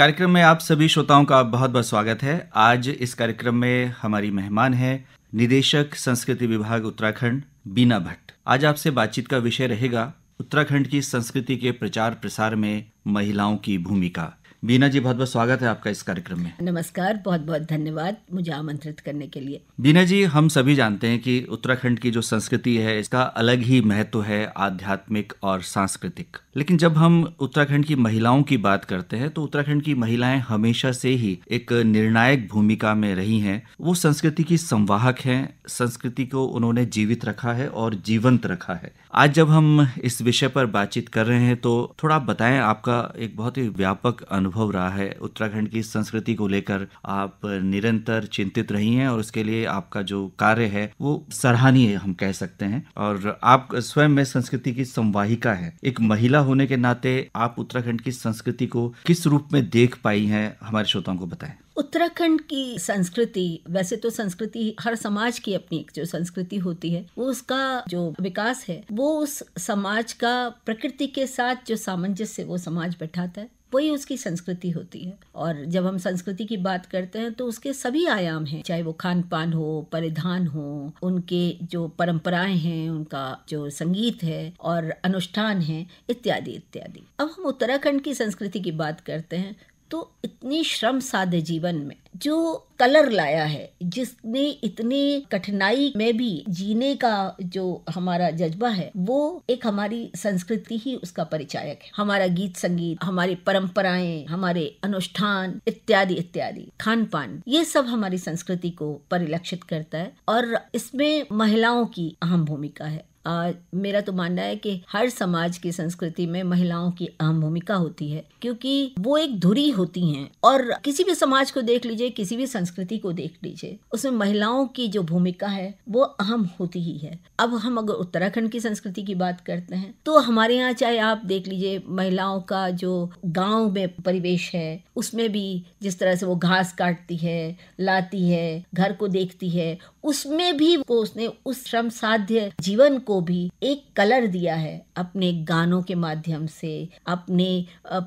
कार्यक्रम में आप सभी श्रोताओं का बहुत बहुत स्वागत है आज इस कार्यक्रम में हमारी मेहमान है निदेशक संस्कृति विभाग उत्तराखंड बीना भट्ट आज आपसे बातचीत का विषय रहेगा उत्तराखंड की संस्कृति के प्रचार प्रसार में महिलाओं की भूमिका बीना जी बहुत बहुत स्वागत है आपका इस कार्यक्रम में नमस्कार बहुत बहुत धन्यवाद मुझे आमंत्रित करने के लिए बीना जी हम सभी जानते हैं कि उत्तराखंड की जो संस्कृति है इसका अलग ही महत्व है आध्यात्मिक और सांस्कृतिक लेकिन जब हम उत्तराखंड की महिलाओं की बात करते हैं तो उत्तराखंड की महिलाएं हमेशा से ही एक निर्णायक भूमिका में रही हैं वो संस्कृति की संवाहक हैं संस्कृति को उन्होंने जीवित रखा है और जीवंत रखा है आज जब हम इस विषय पर बातचीत कर रहे हैं तो थोड़ा आप बताएं आपका एक बहुत ही व्यापक अनुभव रहा है उत्तराखंड की संस्कृति को लेकर आप निरंतर चिंतित रही हैं और उसके लिए आपका जो कार्य है वो सराहनीय हम कह सकते हैं और आप स्वयं में संस्कृति की संवाहिका है एक महिला महिला होने के नाते आप उत्तराखंड की संस्कृति को किस रूप में देख पाई हैं हमारे श्रोताओं को बताएं उत्तराखंड की संस्कृति वैसे तो संस्कृति हर समाज की अपनी जो संस्कृति होती है वो उसका जो विकास है वो उस समाज का प्रकृति के साथ जो सामंजस्य वो समाज बैठाता है वही उसकी संस्कृति होती है और जब हम संस्कृति की बात करते हैं तो उसके सभी आयाम हैं चाहे वो खान पान हो परिधान हो उनके जो परंपराएं हैं उनका जो संगीत है और अनुष्ठान है इत्यादि इत्यादि अब हम उत्तराखंड की संस्कृति की बात करते हैं तो इतने श्रम साध जीवन में जो कलर लाया है जिसने इतने कठिनाई में भी जीने का जो हमारा जज्बा है वो एक हमारी संस्कृति ही उसका परिचायक है हमारा गीत संगीत हमारी परंपराएं हमारे अनुष्ठान इत्यादि इत्यादि खान पान ये सब हमारी संस्कृति को परिलक्षित करता है और इसमें महिलाओं की अहम भूमिका है आ, मेरा तो मानना है कि हर समाज की संस्कृति में महिलाओं की अहम भूमिका होती है क्योंकि वो एक धुरी होती हैं और किसी भी समाज को देख लीजिए किसी भी संस्कृति को देख लीजिए उसमें महिलाओं की जो भूमिका है वो अहम होती ही है अब हम अगर उत्तराखंड की संस्कृति की बात करते हैं तो हमारे यहाँ चाहे आप देख लीजिए महिलाओं का जो गाँव में परिवेश है उसमें भी जिस तरह से वो घास काटती है लाती है घर को देखती है उसमें भी वो उसने उस श्रम साध्य जीवन को को भी एक कलर दिया है अपने गानों के माध्यम से अपने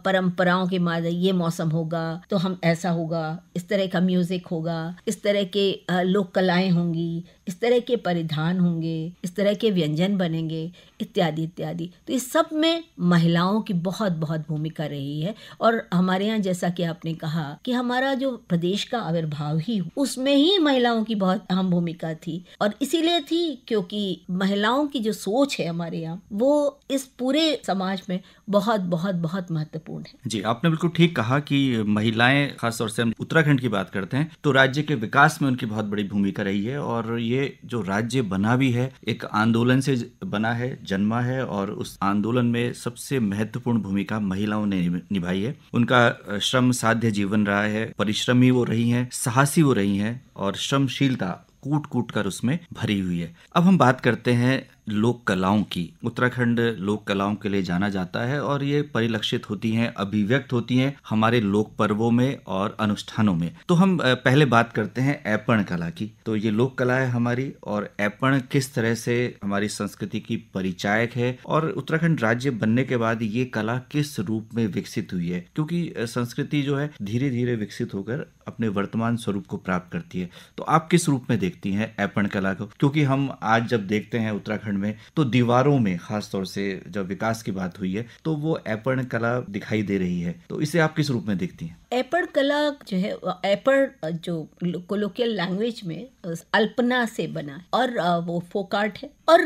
परंपराओं के माध्यम ये मौसम होगा तो हम ऐसा होगा इस तरह का म्यूजिक होगा इस तरह के लोक कलाएं होंगी इस तरह के परिधान होंगे इस तरह के व्यंजन बनेंगे इत्यादि इत्यादि तो इस सब में महिलाओं की बहुत बहुत भूमिका रही है और हमारे यहाँ जैसा कि आपने कहा कि हमारा जो प्रदेश का आविर्भाव ही उसमें ही महिलाओं की बहुत अहम भूमिका थी और इसीलिए थी क्योंकि महिलाओं की जो सोच है हमारे यहाँ वो इस पूरे समाज में बहुत बहुत बहुत महत्वपूर्ण है जी आपने बिल्कुल ठीक कहा कि महिलाएं खासतौर से हम उत्तराखंड की बात करते हैं तो राज्य के विकास में उनकी बहुत बड़ी भूमिका रही है और ये जो राज्य बना भी है एक आंदोलन से बना है जन्मा है और उस आंदोलन में सबसे महत्वपूर्ण भूमिका महिलाओं ने निभाई है उनका श्रम साध्य जीवन रहा है परिश्रमी वो रही हैं साहसी वो रही हैं और श्रमशीलता कूट कूट कर उसमें भरी हुई है अब हम बात करते हैं लोक कलाओं की उत्तराखंड लोक कलाओं के लिए जाना जाता है और ये परिलक्षित होती हैं अभिव्यक्त होती हैं हमारे लोक पर्वों में और अनुष्ठानों में तो हम पहले बात करते हैं ऐपण कला की तो ये लोक कला है हमारी और ऐपण किस तरह से हमारी संस्कृति की परिचायक है और उत्तराखंड राज्य बनने के बाद ये कला किस रूप में विकसित हुई है क्योंकि संस्कृति जो है धीरे धीरे विकसित होकर अपने वर्तमान स्वरूप को प्राप्त करती है तो आप किस रूप में देखती हैं ऐपण कला को क्योंकि हम आज जब देखते हैं उत्तराखंड उत्तराखंड में तो दीवारों में खासतौर से जब विकास की बात हुई है तो वो ऐपण कला दिखाई दे रही है तो इसे आप किस रूप में देखती हैं ऐपड़ कला जो है ऐपड़ जो कोलोकियल लैंग्वेज में अल्पना से बना है और वो फोक आर्ट है और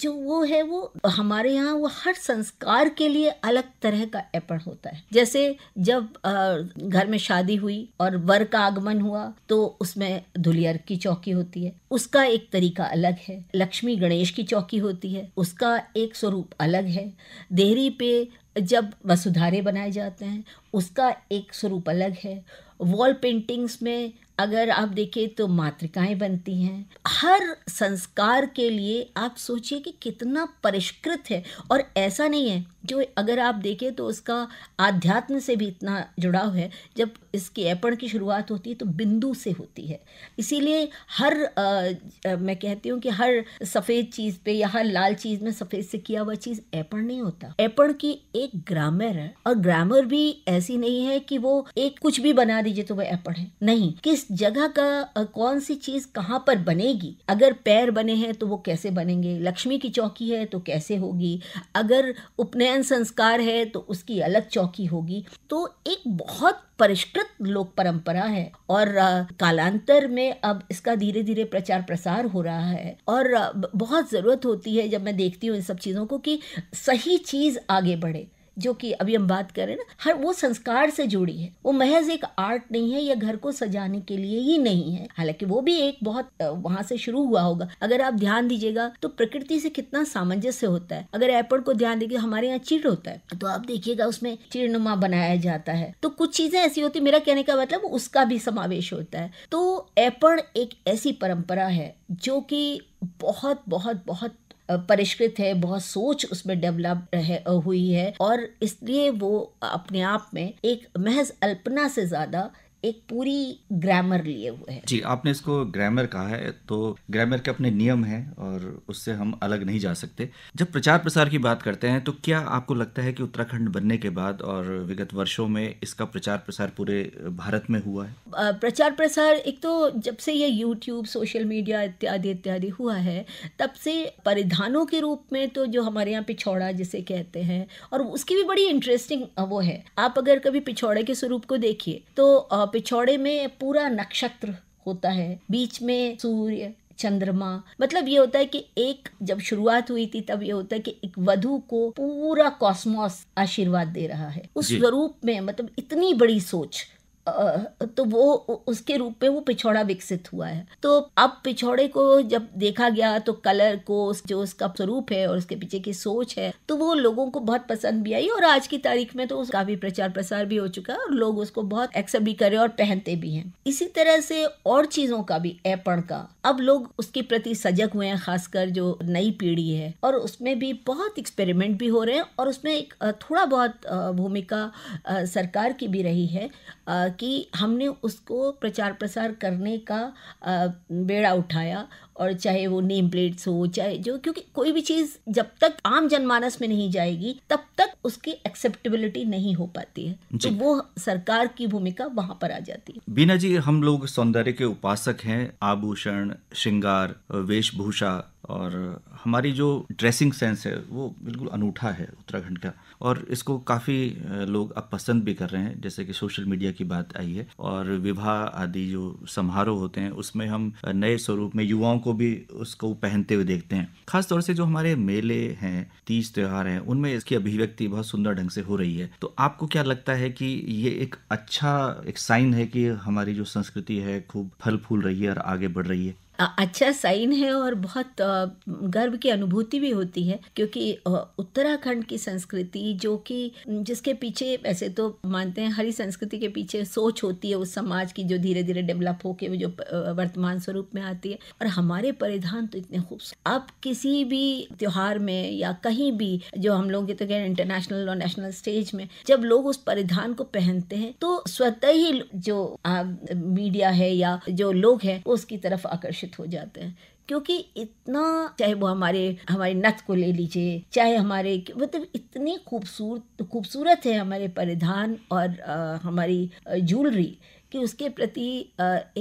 जो वो है वो हमारे यहाँ वो हर संस्कार के लिए अलग तरह का ऐपण होता है जैसे जब घर में शादी हुई और वर का आगमन हुआ तो उसमें धुलियर की चौकी होती है उसका एक तरीका अलग है लक्ष्मी गणेश की चौकी होती है उसका एक स्वरूप अलग है देहरी पे जब वसुधारे बनाए जाते हैं उसका एक स्वरूप अलग है वॉल पेंटिंग्स में अगर आप देखें तो मातृकाएं बनती हैं हर संस्कार के लिए आप सोचिए कि कितना परिष्कृत है और ऐसा नहीं है जो अगर आप देखें तो उसका आध्यात्म से भी इतना जुड़ाव है जब इसकी ऐपण की शुरुआत होती है तो बिंदु से होती है इसीलिए हर आ, मैं कहती हूँ कि हर सफ़ेद चीज़ पे या हर लाल चीज़ में सफ़ेद से किया हुआ चीज़ ऐपण नहीं होता ऐपण की एक ग्रामर है और ग्रामर भी ऐसी नहीं है कि वो एक कुछ भी बना दीजिए तो वह ऐपण है नहीं किस जगह का कौन सी चीज़ कहाँ पर बनेगी अगर पैर बने हैं तो वो कैसे बनेंगे लक्ष्मी की चौकी है तो कैसे होगी अगर उपनयन संस्कार है तो उसकी अलग चौकी होगी तो एक बहुत परिष्कृत लोक परंपरा है और कालांतर में अब इसका धीरे धीरे प्रचार प्रसार हो रहा है और बहुत ज़रूरत होती है जब मैं देखती हूँ इन सब चीज़ों को कि सही चीज़ आगे बढ़े जो कि अभी हम बात करें ना हर वो संस्कार से जुड़ी है वो महज एक आर्ट नहीं है या घर को सजाने के लिए ही नहीं है हालांकि वो भी एक बहुत वहां से शुरू हुआ होगा अगर आप ध्यान दीजिएगा तो प्रकृति से कितना सामंजस्य होता है अगर एयरपोर्ट को ध्यान देखिए हमारे यहाँ चिड़ होता है तो आप देखिएगा उसमें चिरनुमा बनाया जाता है तो कुछ चीजें ऐसी होती मेरा कहने का मतलब उसका भी समावेश होता है तो एपड़ एक ऐसी परंपरा है जो कि बहुत बहुत बहुत परिष्कृत है बहुत सोच उसमें डेवलप हुई है और इसलिए वो अपने आप में एक महज अल्पना से ज़्यादा एक पूरी ग्रामर लिए हुए है जी आपने इसको ग्रामर कहा है तो ग्रामर के अपने नियम हैं और उससे हम अलग नहीं जा सकते जब प्रचार प्रसार की बात करते हैं तो क्या आपको लगता है कि उत्तराखंड बनने के बाद और विगत वर्षों में इसका प्रचार प्रसार पूरे भारत में हुआ है प्रचार प्रसार एक तो जब से ये यूट्यूब सोशल मीडिया इत्यादि इत्यादि हुआ है तब से परिधानों के रूप में तो जो हमारे यहाँ पिछौड़ा जिसे कहते हैं और उसकी भी बड़ी इंटरेस्टिंग वो है आप अगर कभी पिछौड़े के स्वरूप को देखिए तो पिछौड़े में पूरा नक्षत्र होता है बीच में सूर्य चंद्रमा मतलब ये होता है कि एक जब शुरुआत हुई थी तब ये होता है कि एक वधु को पूरा कॉस्मोस आशीर्वाद दे रहा है उस स्वरूप में मतलब इतनी बड़ी सोच तो वो उसके रूप में वो पिछौड़ा विकसित हुआ है तो अब पिछौड़े को जब देखा गया तो कलर को जो उसका स्वरूप है और उसके पीछे की सोच है तो वो लोगों को बहुत पसंद भी आई और आज की तारीख में तो उसका भी प्रचार प्रसार भी हो चुका है और लोग उसको बहुत एक्सेप्ट भी करे और पहनते भी हैं इसी तरह से और चीजों का भी ऐपण का अब लोग उसके प्रति सजग हुए हैं खासकर जो नई पीढ़ी है और उसमें भी बहुत एक्सपेरिमेंट भी हो रहे हैं और उसमें एक थोड़ा बहुत भूमिका सरकार की भी रही है कि हमने उसको प्रचार प्रसार करने का बेड़ा उठाया और चाहे वो नेम प्लेट्स हो चाहे जो क्योंकि कोई भी चीज़ जब तक आम जनमानस में नहीं जाएगी तब तक उसकी एक्सेप्टेबिलिटी नहीं हो पाती है तो वो सरकार की भूमिका वहाँ पर आ जाती है बीना जी हम लोग सौंदर्य के उपासक हैं आभूषण श्रृंगार वेशभूषा और हमारी जो ड्रेसिंग सेंस है वो बिल्कुल अनूठा है उत्तराखंड का और इसको काफ़ी लोग अब पसंद भी कर रहे हैं जैसे कि सोशल मीडिया की बात आई है और विवाह आदि जो समारोह होते हैं उसमें हम नए स्वरूप में युवाओं को भी उसको पहनते हुए देखते हैं खास तौर से जो हमारे मेले हैं तीज त्यौहार हैं उनमें इसकी अभिव्यक्ति बहुत सुंदर ढंग से हो रही है तो आपको क्या लगता है कि ये एक अच्छा एक साइन है कि हमारी जो संस्कृति है खूब फल फूल रही है और आगे बढ़ रही है अच्छा साइन है और बहुत गर्व की अनुभूति भी होती है क्योंकि उत्तराखंड की संस्कृति जो कि जिसके पीछे ऐसे तो मानते हैं हरी संस्कृति के पीछे सोच होती है उस समाज की जो धीरे धीरे डेवलप होके जो वर्तमान स्वरूप में आती है और हमारे परिधान तो इतने खूबसूरत अब किसी भी त्योहार में या कहीं भी जो हम लोग तो कहें इंटरनेशनल और नेशनल स्टेज में जब लोग उस परिधान को पहनते हैं तो स्वतः ही जो मीडिया है या जो लोग हैं उसकी तरफ आकर्षित आकर्षित हो जाते हैं क्योंकि इतना चाहे वो हमारे हमारे नथ को ले लीजिए चाहे हमारे मतलब इतने खूबसूरत खूबसूरत है हमारे परिधान और आ, हमारी ज्वेलरी कि उसके प्रति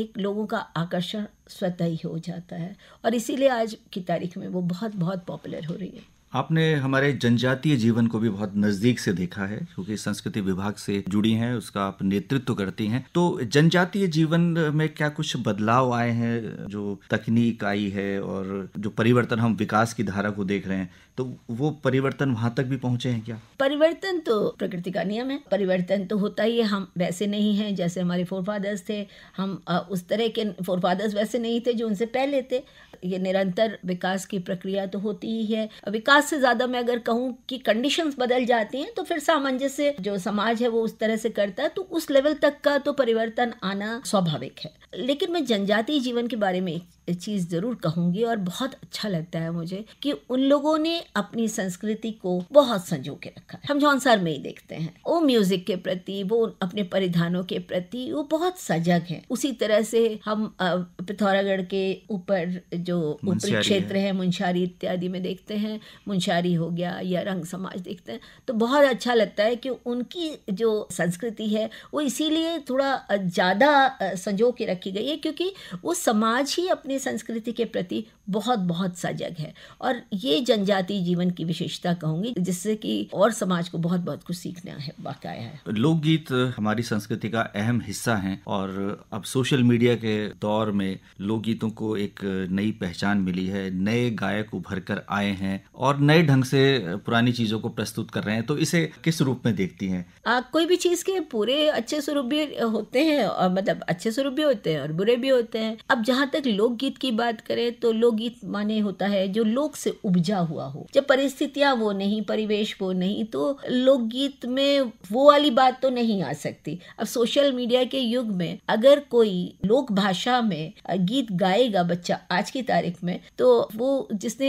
एक लोगों का आकर्षण स्वतः ही हो जाता है और इसीलिए आज की तारीख में वो बहुत बहुत पॉपुलर हो रही है आपने हमारे जनजातीय जीवन को भी बहुत नज़दीक से देखा है क्योंकि संस्कृति विभाग से जुड़ी हैं उसका आप नेतृत्व करती हैं तो जनजातीय जीवन में क्या कुछ बदलाव आए हैं जो तकनीक आई है और जो परिवर्तन हम विकास की धारा को देख रहे हैं तो वो परिवर्तन वहाँ तक भी पहुँचे हैं क्या परिवर्तन तो प्रकृति का नियम है परिवर्तन तो होता ही है हम वैसे नहीं है जैसे हमारे फोर थे हम उस तरह के फोर वैसे नहीं थे जो उनसे पहले थे ये निरंतर विकास की प्रक्रिया तो होती ही है विकास से ज़्यादा मैं अगर कहूँ कि कंडीशंस बदल जाती हैं तो फिर सामंजस्य जो समाज है वो उस तरह से करता है तो उस लेवल तक का तो परिवर्तन आना स्वाभाविक है लेकिन मैं जनजातीय जीवन के बारे में एक चीज़ ज़रूर कहूँगी और बहुत अच्छा लगता है मुझे कि उन लोगों ने अपनी संस्कृति को बहुत संजो के रखा है हम जौनसार में ही देखते हैं वो म्यूज़िक के प्रति वो अपने परिधानों के प्रति वो बहुत सजग है उसी तरह से हम पिथौरागढ़ के ऊपर जो ऊपरी क्षेत्र है, है मुंशारी इत्यादि में देखते हैं मुंशारी हो गया या रंग समाज देखते हैं तो बहुत अच्छा लगता है कि उनकी जो संस्कृति है वो इसीलिए थोड़ा ज़्यादा संजो के रख रखी गई है क्योंकि वो समाज ही अपनी संस्कृति के प्रति बहुत बहुत सजग है और ये जनजाति जीवन की विशेषता कहूंगी जिससे कि और समाज को बहुत बहुत कुछ सीखना है बाकाया है लोकगीत हमारी संस्कृति का अहम हिस्सा है और अब सोशल मीडिया के दौर में लोकगीतों को एक नई पहचान मिली है नए गायक उभर कर आए हैं और नए ढंग से पुरानी चीजों को प्रस्तुत कर रहे हैं तो इसे किस रूप में देखती आ, कोई भी चीज के पूरे अच्छे स्वरूप भी होते हैं और मतलब अच्छे स्वरूप भी होते होते हैं और बुरे भी होते हैं अब जहाँ तक लोकगीत की बात करें तो लोकगीत माने होता है जो लोक से उपजा हुआ हो जब परिस्थितियां वो नहीं परिवेश वो नहीं तो लोकगीत में वो वाली बात तो नहीं आ सकती अब सोशल मीडिया के युग में अगर कोई लोक भाषा में गीत गाएगा बच्चा आज की तारीख में तो वो जिसने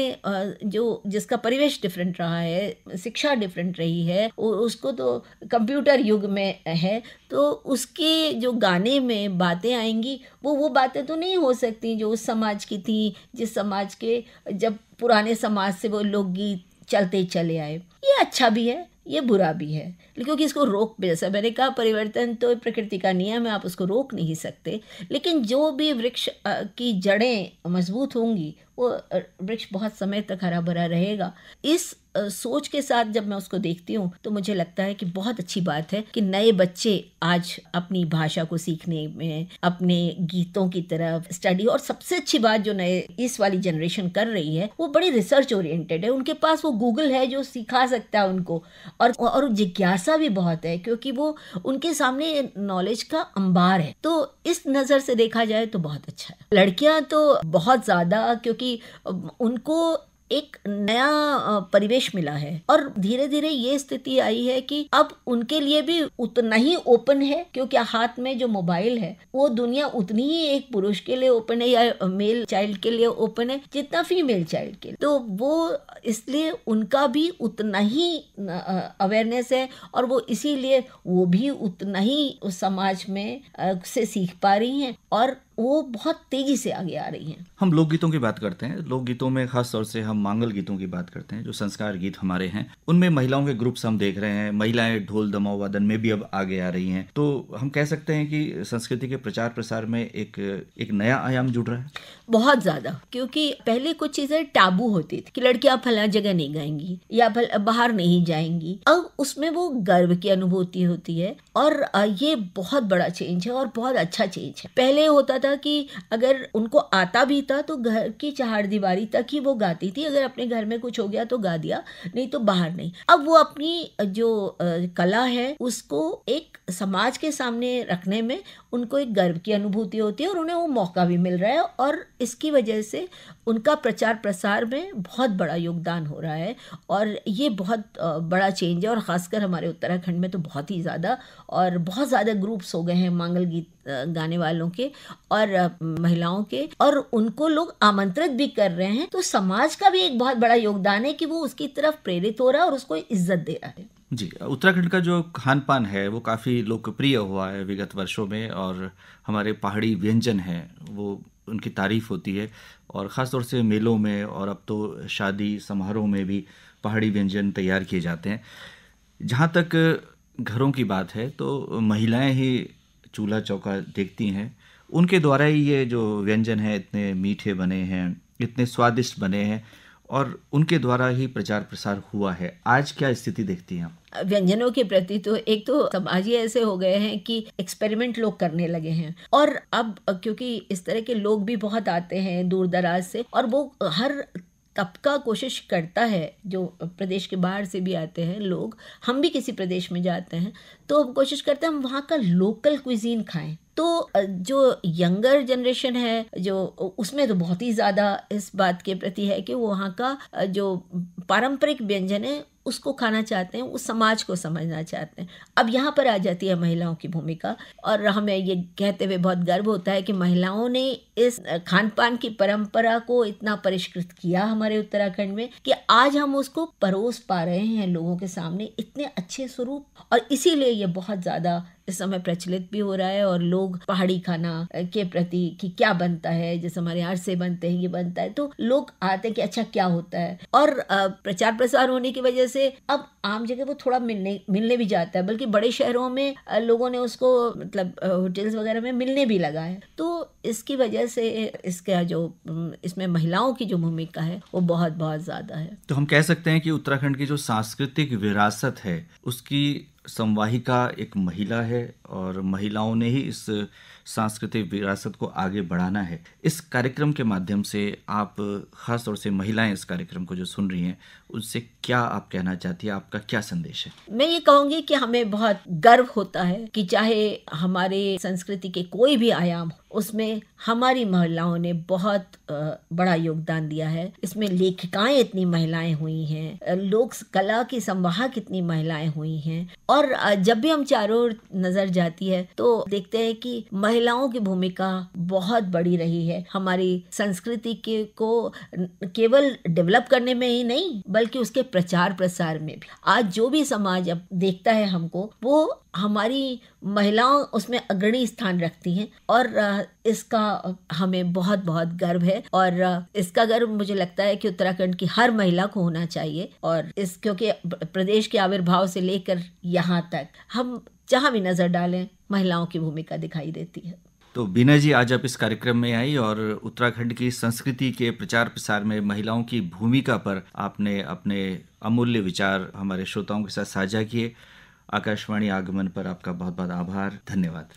जो जिसका परिवेश डिफरेंट रहा है शिक्षा डिफरेंट रही है उसको तो कंप्यूटर युग में है तो उसके जो गाने में बातें आएंगी जाएगी वो वो बातें तो नहीं हो सकती जो उस समाज की थी जिस समाज के जब पुराने समाज से वो लोग गीत चलते चले आए ये अच्छा भी है ये बुरा भी है क्योंकि इसको रोक जैसा मैंने कहा परिवर्तन तो प्रकृति का नियम है आप उसको रोक नहीं सकते लेकिन जो भी वृक्ष की जड़ें मजबूत होंगी वो वृक्ष बहुत समय तक हरा भरा रहेगा इस सोच के साथ जब मैं उसको देखती हूँ तो मुझे लगता है कि बहुत अच्छी बात है कि नए बच्चे आज अपनी भाषा को सीखने में अपने गीतों की तरफ स्टडी और सबसे अच्छी बात जो नए इस वाली जनरेशन कर रही है वो बड़ी रिसर्च ओरिएंटेड है उनके पास वो गूगल है जो सिखा सकता है उनको और और जिज्ञासा भरोसा भी बहुत है क्योंकि वो उनके सामने नॉलेज का अंबार है तो इस नज़र से देखा जाए तो बहुत अच्छा है लड़कियां तो बहुत ज़्यादा क्योंकि उनको एक नया परिवेश मिला है और धीरे धीरे ये स्थिति आई है कि अब उनके लिए भी उतना ही ओपन है क्योंकि हाथ में जो मोबाइल है वो दुनिया उतनी ही एक पुरुष के लिए ओपन है या मेल चाइल्ड के लिए ओपन है जितना फीमेल चाइल्ड के तो वो इसलिए उनका भी उतना ही अवेयरनेस है और वो इसीलिए वो भी उतना ही उस समाज में से सीख पा रही हैं और वो बहुत तेजी से आगे आ रही हैं हम लोकगीतों की बात करते हैं लोकगीतों में खास तौर से हम मांगल गीतों की बात करते हैं जो संस्कार गीत हमारे हैं उनमें महिलाओं के ग्रुप्स हम देख रहे हैं महिलाएं ढोल दमाव वादन में भी अब आगे आ रही हैं तो हम कह सकते हैं कि संस्कृति के प्रचार प्रसार में एक एक नया आयाम जुड़ रहा है बहुत ज्यादा क्योंकि पहले कुछ चीजें टाबू होती थी कि लड़कियां फला जगह नहीं गाएंगी या बाहर नहीं जाएंगी अब उसमें वो गर्व की अनुभूति होती है और ये बहुत बड़ा चेंज है और बहुत अच्छा चेंज है पहले होता था था कि अगर उनको आता भी था तो घर की चार दीवारी तक ही वो गाती थी अगर अपने घर में कुछ हो गया तो गा दिया नहीं तो बाहर नहीं अब वो अपनी जो कला है उसको एक समाज के सामने रखने में उनको एक गर्व की अनुभूति होती है और उन्हें वो मौका भी मिल रहा है और इसकी वजह से उनका प्रचार प्रसार में बहुत बड़ा योगदान हो रहा है और ये बहुत बड़ा चेंज है और ख़ासकर हमारे उत्तराखंड में तो बहुत ही ज़्यादा और बहुत ज़्यादा ग्रुप्स हो गए हैं मांगल गीत गाने वालों के और महिलाओं के और उनको लोग आमंत्रित भी कर रहे हैं तो समाज का भी एक बहुत बड़ा योगदान है कि वो उसकी तरफ प्रेरित हो रहा है और उसको इज्जत दे रहा है जी उत्तराखंड का जो खान पान है वो काफ़ी लोकप्रिय हुआ है विगत वर्षों में और हमारे पहाड़ी व्यंजन हैं वो उनकी तारीफ होती है और ख़ास तौर से मेलों में और अब तो शादी समारोह में भी पहाड़ी व्यंजन तैयार किए जाते हैं जहाँ तक घरों की बात है तो महिलाएं ही चूल्हा चौका देखती हैं उनके द्वारा ही ये जो व्यंजन है इतने मीठे बने हैं इतने स्वादिष्ट बने हैं और उनके द्वारा ही प्रचार प्रसार हुआ है आज क्या स्थिति देखती हैं आप व्यंजनों के प्रति तो एक तो समाज ही ऐसे हो गए हैं कि एक्सपेरिमेंट लोग करने लगे हैं और अब क्योंकि इस तरह के लोग भी बहुत आते हैं दूर दराज से और वो हर तबका कोशिश करता है जो प्रदेश के बाहर से भी आते हैं लोग हम भी किसी प्रदेश में जाते हैं तो हम कोशिश करते हैं हम वहाँ का लोकल क्विजीन खाएं तो जो यंगर जनरेशन है जो उसमें तो बहुत ही ज़्यादा इस बात के प्रति है कि वहाँ का जो पारंपरिक व्यंजन है उसको खाना चाहते हैं उस समाज को समझना चाहते हैं अब यहाँ पर आ जाती है महिलाओं की भूमिका और हमें ये कहते हुए बहुत गर्व होता है कि महिलाओं ने इस खान पान की परंपरा को इतना परिष्कृत किया हमारे उत्तराखंड में कि आज हम उसको परोस पा रहे हैं लोगों के सामने इतने अच्छे स्वरूप और इसीलिए ये बहुत ज़्यादा इस समय प्रचलित भी हो रहा है और लोग पहाड़ी खाना के प्रति कि क्या बनता है जैसे हमारे यहाँ से बनते हैं ये बनता है तो लोग आते हैं कि अच्छा क्या होता है और प्रचार प्रसार होने की वजह से अब आम जगह वो थोड़ा मिलने मिलने भी जाता है बल्कि बड़े शहरों में लोगों ने उसको मतलब होटल्स वगैरह में मिलने भी लगा है तो इसकी वजह से इसका जो इसमें महिलाओं की जो भूमिका है वो बहुत बहुत ज्यादा है तो हम कह सकते हैं कि उत्तराखंड की जो सांस्कृतिक विरासत है उसकी संवाहिका एक महिला है और महिलाओं ने ही इस सांस्कृतिक विरासत को आगे बढ़ाना है इस कार्यक्रम के माध्यम से आप ख़ास तौर से महिलाएं इस कार्यक्रम को जो सुन रही हैं उससे क्या आप कहना चाहती है आपका क्या संदेश है मैं ये कहूंगी कि हमें बहुत गर्व होता है कि चाहे हमारे संस्कृति के कोई भी आयाम उसमें हमारी महिलाओं ने बहुत बड़ा योगदान दिया है इसमें लेखिकाएं इतनी महिलाएं हुई हैं लोक कला की संवाहक इतनी महिलाएं हुई हैं और जब भी हम चारों ओर नजर जाती है तो देखते हैं कि महिलाओं की भूमिका बहुत बड़ी रही है हमारी संस्कृति के को केवल डेवलप करने में ही नहीं बल्कि उसके प्रचार प्रसार में भी आज जो भी समाज अब देखता है हमको वो हमारी महिलाओं उसमें अग्रणी स्थान रखती हैं और इसका हमें बहुत बहुत गर्व है और इसका गर्व मुझे लगता है कि उत्तराखंड की हर महिला को होना चाहिए और इस क्योंकि प्रदेश के आविर्भाव से लेकर यहाँ तक हम जहाँ भी नज़र डालें महिलाओं की भूमिका दिखाई देती है तो बीना जी आज आप इस कार्यक्रम में आई और उत्तराखंड की संस्कृति के प्रचार प्रसार में महिलाओं की भूमिका पर आपने अपने अमूल्य विचार हमारे श्रोताओं के साथ साझा किए आकाशवाणी आगमन पर आपका बहुत बहुत आभार धन्यवाद